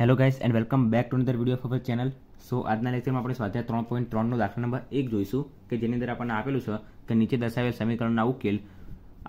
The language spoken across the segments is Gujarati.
hello guys and welcome back to another video of our channel so આજના લેક્ચરમાં આપણે સ્વાધ્યાય ત્રણ પોઈન્ટ ત્રણનો દાખલા નંબર એક જોઈશું કે જેની અંદર આપણને આપેલું છે કે નીચે દર્શાવેલ સમીકરણના ઉકેલ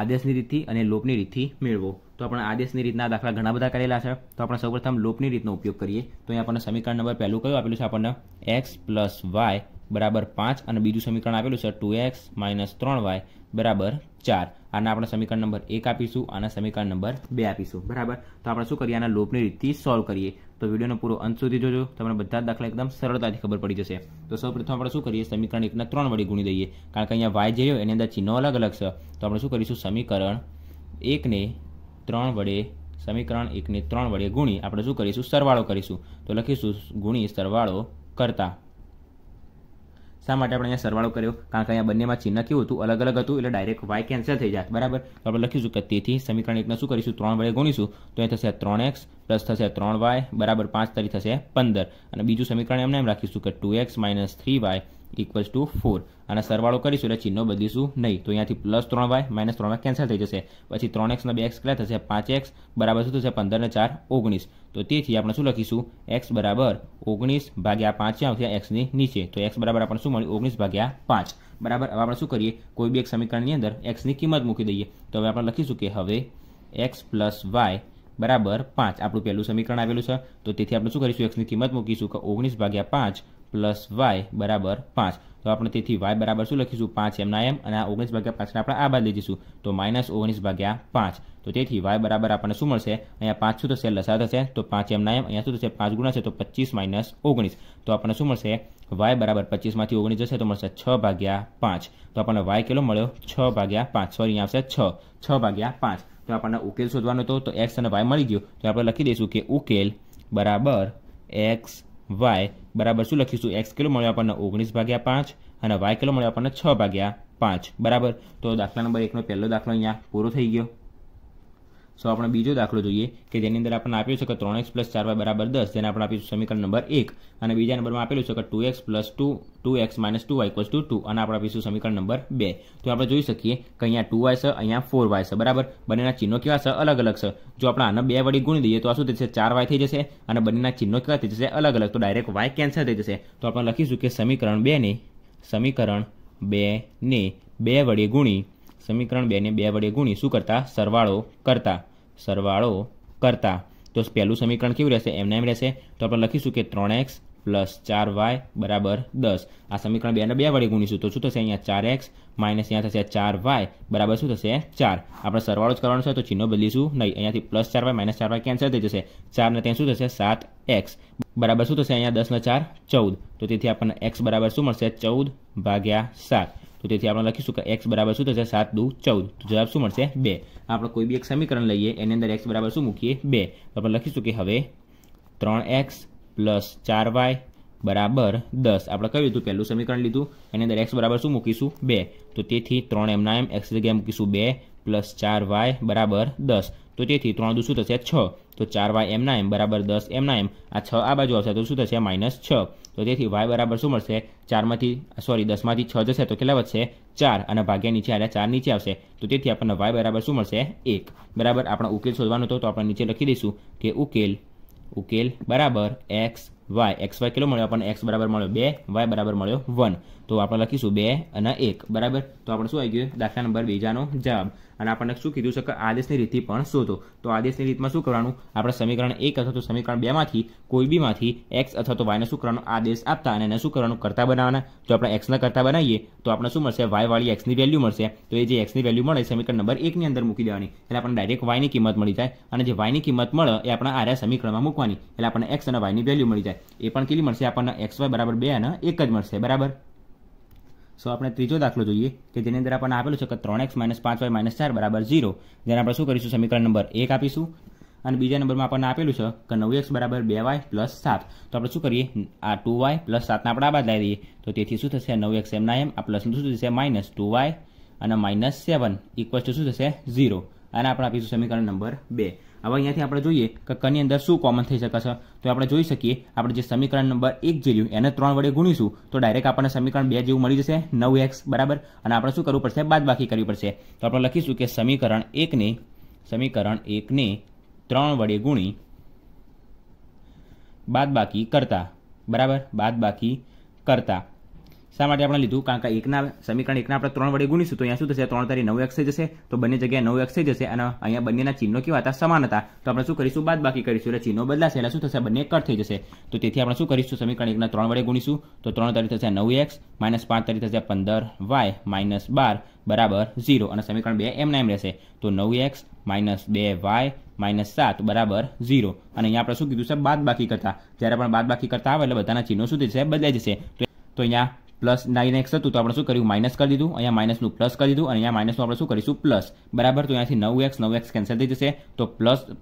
આદેશની રીતથી અને લોપની રીતથી મેળવો તો આપણે આદેશની રીતના દાખલા ઘણા બધા કરેલા છે તો આપણે સૌપ્રથમ લોપની રીતનો ઉપયોગ કરીએ તો અહીં આપણને સમીકરણ નંબર પહેલું કયું આપેલું છે આપણને એક્સ પ્લસ વાય બરાબર પાંચ અને બીજું સમીકરણ આપેલું છે ટુ એક્સ માઇનસ ત્રણ વાય બરાબર ચાર આના આપણે સમીકરણ નંબર એક આપીશું અને સમીકરણ નંબર બે આપીશું બરાબર તો આપણે શું કરીએ આના લોપની રીતથી સોલ્વ કરીએ તો વિડીયોનો પૂરો અંત સુધી જોજો તમને બધા જ દાખલા એકદમ સરળતાથી ખબર પડી જશે તો સૌ પ્રથમ આપણે શું કરીએ સમીકરણ એકના ત્રણ વડે ગુણી દઈએ કારણ કે અહીંયા વાય જે રહ્યો એની અંદર ચિહ્નો અલગ અલગ છે તો આપણે શું કરીશું સમીકરણ એકને ત્રણ વડે સમીકરણ એકને ત્રણ વડે ગુણી આપણે શું કરીશું સરવાળો કરીશું તો લખીશું ગુણી સરવાળો કરતાં શા માટે આપણે અહીંયા સરવાળો કર્યો કારણ કે અહીંયા બંનેમાં ચિહ્ન કેવું હતું અલગ અલગ હતું એટલે ડાયરેક્ટ વાય કેન્સલ થઈ જાય બરાબર તો આપણે લખીશું કે તેથી સમીકરણ એકને શું કરીશું ત્રણ વડે ગુણીશું તો એ થશે ત્રણ એક્સ પ્લસ થશે ત્રણ વાય બરાબર પાંચ તરી થશે પંદર અને બીજું સમીકરણ એમને એમ રાખીશું કે two x minus three y equals to four અને સરવાળો કરીશું એટલે ચિહ્નો બદલીશું નહીં તો અહીંયાથી પ્લસ ત્રણ વાય માઇનસ ત્રણ વાય કેન્સલ થઈ જશે પછી ત્રણ એક્સનો બે એક્સ કેટલા થશે પાંચ એક્સ બરાબર શું થશે પંદર ને ચાર ઓગણીસ તો તેથી આપણે શું લખીશું એક્સ બરાબર ઓગણીસ ભાગ્યા પાંચ આવશે એક્સની નીચે તો એક્સ બરાબર આપણને શું મળ્યું ઓગણીસ ભાગ્યા પાંચ બરાબર હવે આપણે શું કરીએ કોઈ બી એક સમીકરણની અંદર એક્સની કિંમત મૂકી દઈએ તો હવે આપણે લખીશું કે હવે એક્સ પ્લસ વાય બરાબર પાંચ આપણું પહેલું સમીકરણ આવેલું છે તો તેથી આપણે શું કરીશું એક્સની કિંમત મૂકીશું કે ઓગણીસ ભાગ્યા પાંચ પ્લસ વાય બરાબર પાંચ તો આપણે તેથી વાય બરાબર શું લખીશું પાંચ એમના એમ અને આ ઓગણીસ ભાગ્યા પાંચને આપણે આ બાદ લઈ તો માઇનસ ઓગણીસ ભાગ્યા પાંચ તો તેથી વાય બરાબર આપણને શું મળશે અહીંયા પાંચ શું થશે લસા થશે તો પાંચ એમના એમ અહીંયા શું થશે પાંચ ગુણા છે તો પચીસ માઇનસ ઓગણીસ તો આપણને શું મળશે વાય બરાબર પચીસમાંથી ઓગણીસ જશે તો મળશે છ ભાગ્યા પાંચ તો આપણને વાય કેટલો મળ્યો છ ભાગ્યા પાંચ સોરી અહીંયા આવશે છ છ ભાગ્યા પાંચ તો આપણને ઉકેલ શોધવાનો હતો તો એક્સ અને વાય મળી ગયો તો આપણે લખી દઈશું કે ઉકેલ બરાબર એક્સ વાય બરાબર શું લખીશું એક્સ કિલો મળ્યો આપણને ઓગણીસ ભાગ્યા પાંચ અને વાય કિલો મળ્યો આપણને છ ભાગ્યા પાંચ બરાબર તો દાખલા નંબર એકનો પહેલો દાખલો અહીંયા પૂરો થઈ ગયો સો આપણે બીજો દાખલો જોઈએ કે જેની અંદર આપણને આપ્યું છે કે ત્રણ એક્સ પ્લસ ચાર વાય બરાબર દસ જેને આપણે આપ્યું સમીકરણ નંબર એક અને બીજા નંબરમાં આપેલું છે કે two x plus two two x minus two y equals to two અને આપણે આપીશું સમીકરણ નંબર બે તો આપણે જોઈ શકીએ કે અહીંયા ટુ વાય છે અહીંયા ફોર વાય છે બરાબર બંનેના ચિહ્નો કેવા છે અલગ અલગ છે જો આપણે આને બે વડી ગુણી દઈએ તો આ શું થશે ચાર વાય થઈ જશે અને બંનેના ચિહ્નો કેવા થઈ જશે અલગ અલગ તો ડાયરેક્ટ વાય કેન્સલ થઈ જશે તો આપણે લખીશું કે સમીકરણ બેને સમીકરણ બેને બે વડી ગુણી સમીકરણ બેને બે વડે ગુણી શું કરતા સરવાળો કરતા સરવાળો કરતા તો પહેલું સમીકરણ કેવું રહેશે એમને એમ રહેશે તો આપણે લખીશું કે ત્રણ એક્સ પ્લસ ચાર વાય બરાબર દસ આ સમીકરણ બેને બે વડે ગુણીશું તો શું થશે અહીંયા ચાર એક્સ માઇનસ અહીંયા થશે ચાર વાય બરાબર શું થશે ચાર આપણે સરવાળો જ કરવાનો છે તો ચિહ્નો બદલીશું નહીં અહીંયાથી પ્લસ ચાર વાય માઇનસ ચાર વાય કેન્સલ થઈ જશે ચારને ત્યાં શું થશે સાત એક્સ બરાબર શું થશે અહીંયા દસના ચાર ચૌદ તો તેથી આપણને એક્સ બરાબર શું મળશે ચૌદ ભાગ્યા સાત તો તેથી આપણે લખીશું કે એક્સ બરાબર શું થશે સાત દુ ચૌદ તો જવાબ શું મળશે બે આપણે કોઈ બી એક સમીકરણ લઈએ એની અંદર એક્સ બરાબર શું મૂકીએ બે તો આપણે લખીશું કે હવે ત્રણ એક્સ પ્લસ ચાર વાય બરાબર દસ આપણે કહ્યું હતું પહેલું સમીકરણ લીધું એની અંદર એક્સ બરાબર શું મૂકીશું બે તો તેથી ત્રણ એમના એમ એક્સ જગ્યાએ મૂકીશું બે પ્લસ ચાર વાય બરાબર દસ તો તેથી ત્રણ દુ શું થશે છ તો ચાર વાય એમના એમ બરાબર દસ એમના એમ આ છ આ બાજુ આવશે તો શું થશે માઇનસ છ તો તેથી વાય બરાબર શું મળશે ચારમાંથી સોરી દસમાંથી છ જશે તો કેટલા વધશે ચાર અને ભાગ્યા નીચે આવ્યા ચાર નીચે આવશે તો તેથી આપણને વાય બરાબર શું મળશે એક બરાબર આપણે ઉકેલ શોધવાનો હતો તો આપણે નીચે લખી દઈશું કે ઉકેલ ઉકેલ બરાબર એક્સ વાય એક્સ વાય કેટલો મળ્યો આપણને એક્સ બરાબર મળ્યો બે વાય બરાબર મળ્યો વન તો આપણે લખીશું બે અને એક બરાબર તો આપણે શું આવી ગયું દાખલા નંબર બીજાનો જવાબ અને આપણને શું કીધું છે કે આદેશની રીતિ પણ શોધો તો આદેશની રીતમાં શું કરવાનું આપણે સમીકરણ એક અથવા તો સમીકરણ બેમાંથી કોઈ બીમાંથી એક્સ અથવા તો વાયને શું કરવાનો આદેશ આપતા અને એને શું કરવાનું કરતા બનાવવાના જો આપણે એક્સના કરતા બનાવીએ તો આપણે શું મળશે વાયવાળી એક્સની વેલ્યુ મળશે તો એ જે એક્સની વેલ્યુ મળે સમીકરણ નંબર એકની અંદર મૂકી દેવાની એટલે આપણને ડાયરેક્ટ વાયની કિંમત મળી જાય અને જે વાયની કિંમત મળે એ આપણા આર્યા સમીકરણમાં મૂકવાની એટલે આપણને એક્સ અને વાયની વેલ્યુ મળી જાય એ પણ કેટલી મળશે આપણને એક્સ વાય બરાબર બે અને એક જ મળશે બરાબર સો આપણે ત્રીજો દાખલો જોઈએ કે જેની અંદર આપણને આપેલું છે કે ત્રણ એક્સ માઇનસ પાંચ વાય માઇનસ ચાર બરાબર ઝીરો જેને આપણે શું કરીશું સમીકરણ નંબર એક આપીશું અને બીજા નંબરમાં આપણને આપેલું છે કે નવ એક્સ બરાબર બે વાય પ્લસ સાત તો આપણે શું કરીએ આ ટુ વાય પ્લસ સાતના આપણે આ બાદ લાવી દઈએ તો તેથી શું થશે નવ એક્સ એમના એમ આ પ્લસનું શું થશે માઇનસ ટુ વાય અને માઇનસ સેવન ઇક્વલ ટુ શું થશે ઝીરો અને આપણે આપીશું સમીકરણ નંબર બે હવે અહીંયાથી આપણે જોઈએ કે કની અંદર શું કોમન થઈ શકે છે તો આપણે જોઈ શકીએ આપણે જે સમીકરણ નંબર એક જે રહ્યું એને ત્રણ વડે ગુણીશું તો ડાયરેક્ટ આપણને સમીકરણ બે જેવું મળી જશે નવ એક્સ બરાબર અને આપણે શું કરવું પડશે બાદબાકી કરવી પડશે તો આપણે લખીશું કે સમીકરણ એકને સમીકરણ એકને ત્રણ વડે ગુણી બાદબાકી કરતા બરાબર બાદબાકી કરતા શા માટે આપણે લીધું કારણ કે એકના સમીકરણ એકના આપણે ત્રણ વડે ગુણીશું તો અહીંયા શું થશે ત્રણ તારી નવ એક્સ જશે તો બંને જગ્યાએ નવ એક્સ જશે અને અહીંયા બંનેના ચિહ્નો કેવા હતા સમાન હતા તો આપણે શું કરીશું બાદ બાકી કરીશું એટલે ચિહ્નો બદલાશે એટલે શું થશે બંને કટ થઈ જશે તો તેથી આપણે શું કરીશું સમીકરણ એકના ત્રણ વડે ગુણીશું તો ત્રણ તારી થશે નવ એક્સ માઇનસ પાંચ તારી થશે પંદર વાય માઇનસ બાર બરાબર ઝીરો અને સમીકરણ બે એમના એમ રહેશે તો નવ એક્સ માઇનસ બે વાય માઇનસ સાત બરાબર ઝીરો અને અહીંયા આપણે શું કીધું છે બાદ બાકી કરતા જ્યારે પણ બાદ બાકી કરતા આવે એટલે બધાના ચિહ્નો શું થશે બદલાઈ જશે તો અહીંયા પ્લસ નાઇન એક્સ હતું તો આપણે શું કર્યું માઇનસ કરી દીધું અહીંયા માઇનસનું પ્લસ કરી દીધું અને અહીંયા માઇનસનું આપણે શું કરીશું પ્લસ બરાબર તો અહીંયાથી નવ એક્સ નવ એક્સ કેન્સલ થઈ જશે તો પ્લસ તો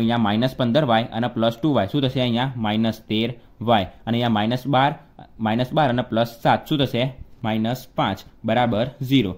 અહીંયા માઇનસ પંદર વાય અને પ્લસ ટુ વાય શું થશે અહીંયા માઇનસ તેર વાય અને અહીંયા માઇનસ બાર માઇનસ બાર અને પ્લસ સાત શું થશે માઇનસ પાંચ બરાબર ઝીરો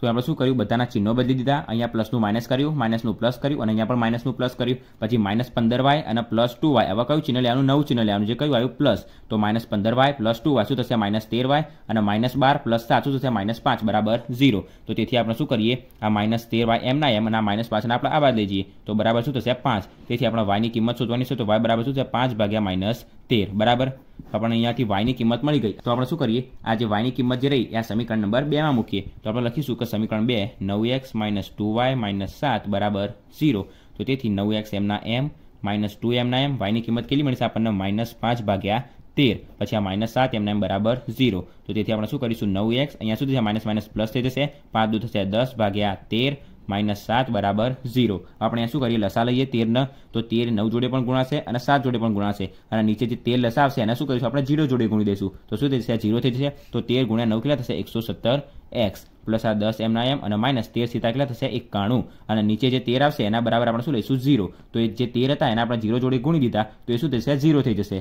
તો આપણે શું કર્યું બધાના ચિહ્નો બદલી દીધા અહીંયા પ્લસનું માઇનસ કર્યું માઇનસનું પ્લસ કર્યું અને અહીંયા પણ માઇનસનું પ્લસ કર્યું પછી માઇનસ પંદર વાય અને પ્લસ ટુ વાય આવા કયું ચિહ્ન લેવાનું નવું ચિહ્ન લેવાનું જે કયું આવ્યું પ્લસ તો માઇનસ પંદર વાય પ્લસ ટુ વાય શું થશે માઇનસ તેર વાય અને માઇનસ બાર પ્લસ સાત શું થશે માઇનસ પાંચ બરાબર ઝીરો તો તેથી આપણે શું કરીએ આ માઇનસ તેર વાય એમના એમ અને આ માઇનસ પાંચને આપણે આવા લઈ જઈએ તો બરાબર શું થશે પાંચ તેથી આપણે વાયની કિંમત શોધવાની છે તો વાય બરાબર શું છે પાંચ ભાગ્યા માઇનસ તેર બરાબર તો આપણને અહીંયાથી વાયની કિંમત મળી ગઈ તો આપણે શું કરીએ આ જે વાયની કિંમત જે રહી એ આ સમીકરણ નંબર બેમાં મૂકીએ તો આપણે લખીશું કે સમીકરણ બે નવ x minus two y minus સાત બરાબર ઝીરો તો તેથી નવ એક્સ એમના એમ માઇનસ ટુ એમના એમ વાયની કિંમત કેટલી મળશે આપણને માઇનસ પાંચ ભાગ્યા તેર પછી આ માઇનસ સાત એમના એમ બરાબર ઝીરો તો તેથી આપણે શું કરીશું નવ એક્સ અહીંયા સુધી માઇનસ માઇનસ પ્લસ થઈ જશે પાંચ દૂ થશે દસ ભાગ્યા તેર માઇનસ સાત બરાબર ઝીરો આપણે શું કરીએ લસા લઈએ તેરને તો તેર નવ જોડે પણ ગુણાશે અને સાત જોડે પણ ગુણાશે અને નીચે જે તેર લસા આવશે એને શું કરીશું આપણે જીરો જોડે ગુણી દઈશું તો શું થશે ઝીરો થઈ જશે તો તેર ગુણ્યા નવ કેટલા થશે એકસો સત્તર એક્સ પ્લસ આ દસ એમના એમ અને માઇનસ તેર સીતા કેટલા થશે એકાણું અને નીચે જે તેર આવશે એના બરાબર આપણે શું લઈશું ઝીરો તો એ જે તેર હતા એના આપણે ઝીરો જોડે ગુણી દીધા તો એ શું થશે ઝીરો થઈ જશે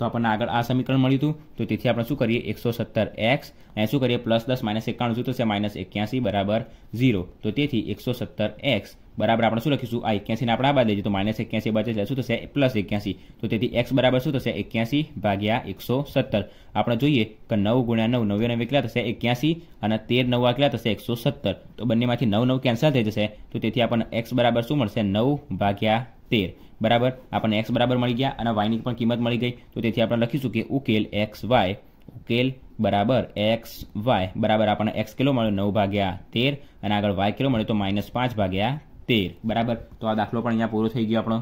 તો આપણને આગળ આ સમીકરણ મળ્યું હતું તો તેથી આપણે શું કરીએ એકસો સત્તર એક્સ અને શું કરીએ પ્લસ દસ માઇનસ એકાણું શું થશે માઇનસ એક્યાસી બરાબર ઝીરો તો તેથી એકસો સત્તર એક્સ બરાબર આપણે શું લખીશું આ એક્યાસીને આપણે આ બાદ લઈએ તો માઇનસ એક્યાસી બચે છે શું થશે પ્લસ એક્યાસી તો તેથી એક્સ બરાબર શું થશે એક્યાસી ભાગ્યા એકસો સત્તર આપણે જોઈએ કે નવ ગુણ્યા નવ નવે નવે કેટલા થશે એક્યાસી અને તેર નવ કેટલા થશે એકસો સત્તર તો બંનેમાંથી નવ નવ કેન્સલ થઈ જશે તો તેથી આપણને એક્સ બરાબર શું મળશે નવ ભાગ્યા તેર બરાબર આપણને એક્સ બરાબર મળી ગયા અને વાયની પણ કિંમત મળી ગઈ તો તેથી આપણે લખીશું કે ઉકેલ એક્સ વાય ઉકેલ બરાબર એક્સ વાય બરાબર આપણને એક્સ કિલો મળ્યો નવ ભાગ્યા તેર અને આગળ વાય કિલો મળ્યો તો માઇનસ પાંચ ભાગ્યા તેર બરાબર તો આ દાખલો પણ અહીંયા પૂરો થઈ ગયો આપણો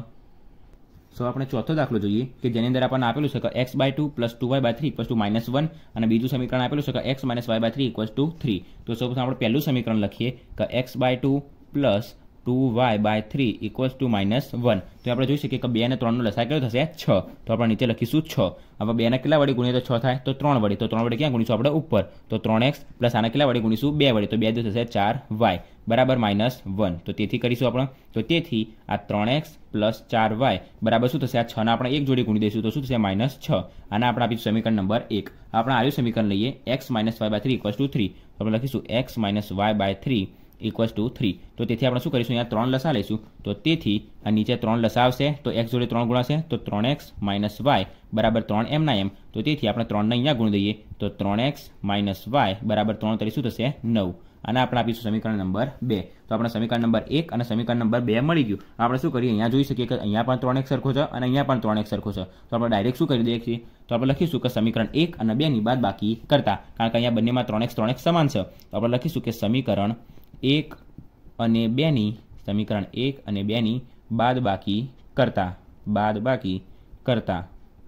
સો આપણે ચોથો દાખલો જોઈએ કે જેની અંદર આપણને આપેલું છે કે x by two plus two y by three equals to minus one અને બીજું સમીકરણ આપેલું છે કે x minus y by three equals to three તો સૌ આપણે પહેલું સમીકરણ લખીએ કે x by two plus two y by three equals to minus one તો આપણે જોઈ શકીએ કે બે અને ત્રણનો લસાય કયો થશે છ તો આપણે નીચે લખીશું છ હવે બેને કેટલા વડે ગુણીએ તો છ થાય તો ત્રણ વડે તો ત્રણ વડે ક્યાં ગુણીશું આપણે ઉપર તો ત્રણ એક્સ પ્લસ આના કેટલા વડે ગુણીશું બે વડે તો બે દો થશે ચાર વાય બરાબર માઇનસ વન તો તેથી કરીશું આપણે તો તેથી આ ત્રણ એક્સ પ્લસ ચાર વાય બરાબર શું થશે આ છના આપણે એક જોડી ગુણી દઈશું તો શું થશે માઇનસ છ આના આપણે આપીશું સમીકરણ નંબર એક આપણે આવ્યું સમીકરણ લઈએ x minus y by three equals to three તો આપણે લખીશું x minus y by three equals to three તો તેથી આપણે શું કરીશું અહીંયા ત્રણ લસા લઈશું તો તેથી આ નીચે ત્રણ લસા આવશે તો એક્સ જોડે ત્રણ ગુણાશે તો ત્રણ એક્સ માઇનસ વાય બરાબર ત્રણ એમના એમ તો તેથી આપણે ત્રણને અહીંયા ગુણ દઈએ તો ત્રણ એક્સ માઇનસ વાય બરાબર ત્રણ તરી શું થશે નવ અને આપણે આપીશું સમીકરણ નંબર બે તો આપણે સમીકરણ નંબર એક અને સમીકરણ નંબર બે મળી ગયું આપણે શું કરીએ અહીંયા જોઈ શકીએ કે અહીંયા પણ ત્રણ એક સરખો છે અને અહીંયા પણ ત્રણ એક સરખો છે તો આપણે ડાયરેક્ટ શું કરી દઈએ છીએ તો આપણે લખીશું કે સમીકરણ એક અને બેની બાદ બાકી કરતા કારણ કે અહીંયા બંનેમાં ત્રણ એક ત્રણ એક સમાન છે તો આપણે લખીશું કે સમીકરણ એક અને બેની સમીકરણ એક અને બેની બાદ બાકી કરતા બાદ બાકી કરતા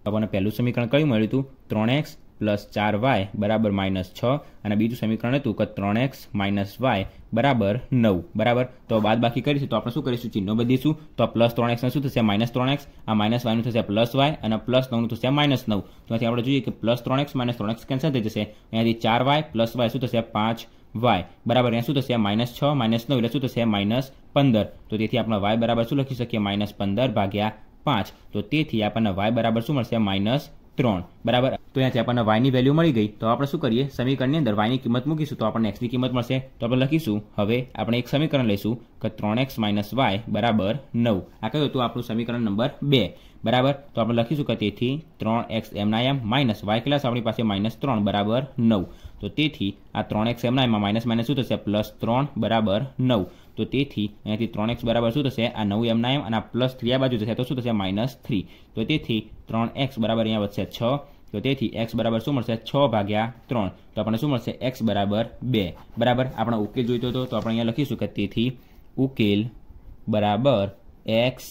આપણને પહેલું સમીકરણ કયું મળ્યું હતું ત્રણ એક્સ પ્લસ ચાર વાય બરાબર માઇનસ છ અને બીજું સમીકરણ હતું કે ત્રણ એક્સ માઇનસ વાય બરાબર નવ બરાબર તો બાદ બાકી કરીશું તો આપણે શું કરીશું ચિહ્નો બદલીશું તો પ્લસ ત્રણ એક્સનું શું થશે માઇનસ ત્રણ એક્સ આ માઇનસ વાયનું થશે પ્લસ વાય અને પ્લસ નવનું થશે માઇનસ નવ તો અહીંથી આપણે જોઈએ કે પ્લસ ત્રણ એક્સ માઇનસ ત્રણ એક્સ કેન્સલ થઈ જશે અહીંયાથી ચાર વાય પ્લસ વાય શું થશે પાંચ વાય બરાબર અહીંયા શું થશે માઇનસ છ માઇનસ નવ એટલે શું થશે માઇનસ પંદર તો તેથી આપણે વાય બરાબર શું લખી શકીએ માઇનસ પંદર ભાગ્યા પાંચ તો તેથી આપણને વાય બરાબર શું મળશે માઇનસ ત્રણ બરાબર તો અહીંયાથી આપણને વાયની વેલ્યુ મળી ગઈ તો આપણે શું કરીએ સમીકરણની અંદર વાયની કિંમત મૂકીશું તો આપણને એક્સની કિંમત મળશે તો આપણે લખીશું હવે આપણે એક સમીકરણ લઈશું કે ત્રણ એક્સ માઇનસ વાય બરાબર નવ આ કયું હતું આપણું સમીકરણ નંબર બે બરાબર તો આપણે લખીશું કે તેથી ત્રણ એક્સ એમના એમ માઇનસ વાય કેટલા આપણી પાસે માઇનસ ત્રણ બરાબર નવ તો તેથી આ ત્રણ એક્સ એમના એમાં માઇનસ માઇનસ શું થશે પ્લસ ત્રણ બરાબર નવ તો તેથી અહીંયાથી ત્રણ એક્સ બરાબર શું થશે આ નવ એમના એમ અને આ પ્લસ થ્રી આ બાજુ જશે તો શું થશે માઇનસ થ્રી તો તેથી ત્રણ એક્સ બરાબર અહીંયા વધશે છ તો તેથી એક્સ બરાબર શું મળશે છ ભાગ્યા ત્રણ તો આપણને શું મળશે એક્સ બરાબર બે બરાબર આપણે ઉકેલ જોઈતો હતો તો આપણે અહીંયા લખીશું કે તેથી ઉકેલ બરાબર એક્સ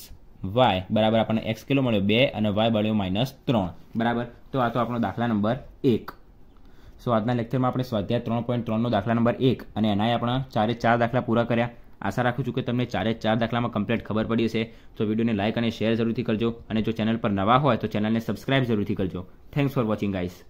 વાય બરાબર આપણને એક્સ કિલો મળ્યો બે અને વાય મળ્યો માઇનસ ત્રણ બરાબર તો આ તો આપણો દાખલા નંબર એક સો આજના લેક્ચરમાં આપણે સ્વાધ્યાય ત્રણ પોઈન્ટ ત્રણનો દાખલા નંબર એક અને એનાએ આપણા ચારે ચાર દાખલા પૂરા કર્યા આશા રાખું છું કે તમને ચારે ચાર દાખલામાં કમ્પ્લીટ ખબર પડી હશે તો વિડીયોને લાઇક અને શેર જરૂરથી કરજો અને જો ચેનલ પર નવા હોય તો ચેનલને સબસ્ક્રાઇબ જરૂરથી કરજો થેન્ક્સ ફોર વોચિંગ ગાઈઝ